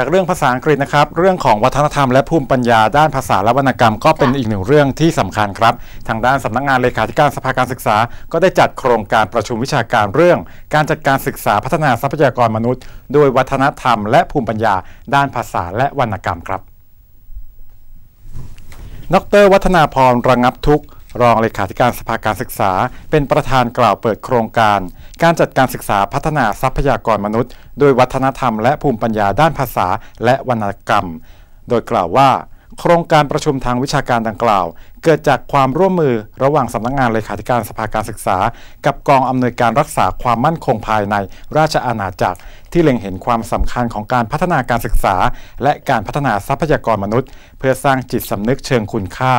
จากเรื่องภาษาอังกฤษนะครับ เรื่องของวัฒนธรรมและภูมิปัญญา ด้านภาษาและวรรณกรรมก็เป็นอีกหนึ่งเรื่องที่สำคัญครับ ทางด้านสำนักงานเลขาธิการสภาการศึกษา ก็ได้จัดโครงการประชุมวิชาการเรื่อง การจัดการศึกษาพัฒนาทรัพยากรมนุษย์โดยวัฒนธรรม และภูมิปัญญา ด้านภาษาและวรรณกรรมครับดรวัฒนาพรระงับทุกขรองเลขาธิการสภาการศึกษาเป็นประธานกล่าวเปิดโครงการ การจัดการศึกษาพัฒนาทรัพยากรมนุษย์ โดยวัฒนธรรมและภูมิปัญญาด้านภาษาและวรรณกรรม โดยกล่าวว่าโครงการประชุมทางวิชาการดังกล่าว เกิดจากความร่วมมือระหว่างสำนักงงานเลขาธิการสภาการศึกษา กับกองอำนวยการรักษาความมั่นคงภายในราชอาณาจักร ที่เล็งเห็นความสำคัญของการพัฒนาการศึกษา และการพัฒนาทรัพยากรมนุษย์ เพื่อสร้างจิตสำนึกเชิงคุณค่า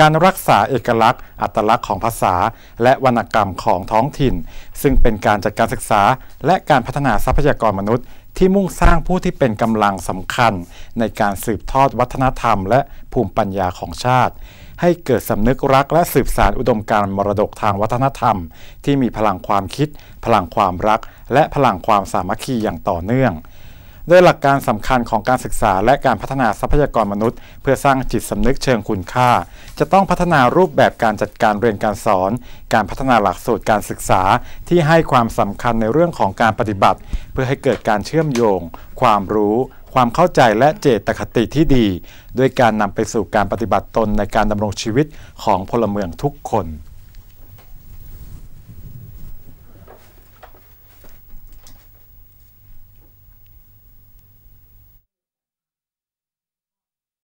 การรักษาเอกลักษณ์อัตลักษณ์ของภาษา และวรรณกรรมของท้องถิ่น ซึ่งเป็นการจัดการศึกษา และการพัฒนาทรัพยากรมนุษย์ที่มุ่งสร้างผู้ที่เป็นกำลังสำคัญในการสืบทอดวัฒนธรรมและภูมิปัญญาของชาติ ให้เกิดสำนึกรักและสืบสานอุดมการณ์มรดกทางวัฒนธรรมที่มีพลังความคิด พลังความรักและพลังความสามัคคีอย่างต่อเนื่องด้วยหลักการสำคัญของการศึกษาและการพัฒนาทรัพยากรมนุษย์เพื่อสร้างจิตสำนึกเชิงคุณค่า จะต้องพัฒนารูปแบบการจัดการเรียนการสอน การพัฒนาหลักสูตรการศึกษาที่ให้ความสำคัญในเรื่องของการปฏิบัติเพื่อให้เกิดการเชื่อมโยงความรู้ ความเข้าใจและเจตคติที่ดีด้วยการนำไปสู่การปฏิบัติตนในการดำรงชีวิตของพลเมืองทุกคน